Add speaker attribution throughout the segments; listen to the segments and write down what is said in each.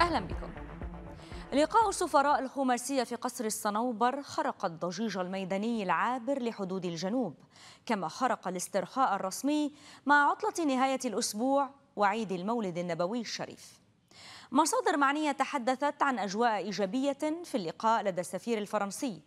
Speaker 1: أهلا بكم لقاء السفراء الخماسية في قصر الصنوبر خرق الضجيج الميداني العابر لحدود الجنوب كما خرق الاسترخاء الرسمي مع عطلة نهاية الأسبوع وعيد المولد النبوي الشريف مصادر معنية تحدثت عن أجواء إيجابية في اللقاء لدى السفير الفرنسي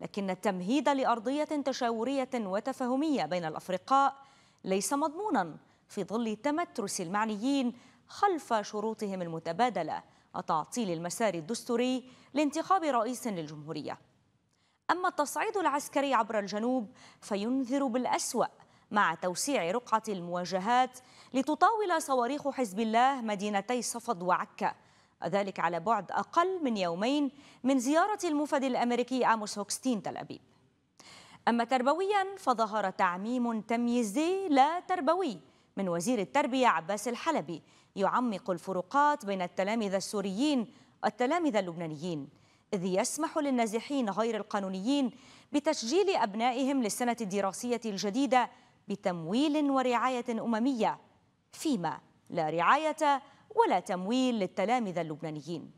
Speaker 1: لكن التمهيد لأرضية تشاورية وتفاهمية بين الأفرقاء ليس مضمونا في ظل تمترس المعنيين خلف شروطهم المتبادله وتعطيل المسار الدستوري لانتخاب رئيس للجمهورية أما التصعيد العسكري عبر الجنوب فينذر بالأسوأ مع توسيع رقعة المواجهات لتطاول صواريخ حزب الله مدينتي صفد وعكا ذلك على بعد أقل من يومين من زيارة المفد الأمريكي آموس هوكستين تل أبيب أما تربويا فظهر تعميم تمييزي لا تربوي من وزير التربية عباس الحلبي يعمق الفروقات بين التلامذة السوريين والتلامذة اللبنانيين إذ يسمح للنازحين غير القانونيين بتسجيل أبنائهم للسنة الدراسية الجديدة بتمويل ورعاية أممية فيما لا رعاية ولا تمويل للتلامذة اللبنانيين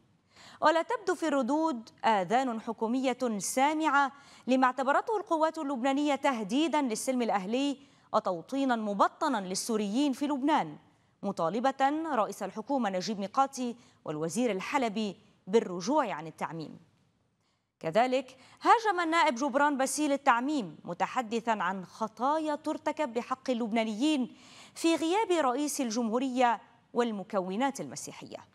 Speaker 1: ولا تبدو في الردود آذان حكومية سامعة لما اعتبرته القوات اللبنانية تهديدا للسلم الأهلي وتوطينا مبطنا للسوريين في لبنان مطالبة رئيس الحكومة نجيب ميقاتي والوزير الحلبي بالرجوع عن التعميم كذلك هاجم النائب جبران باسيل التعميم متحدثا عن خطايا ترتكب بحق اللبنانيين في غياب رئيس الجمهورية والمكونات المسيحية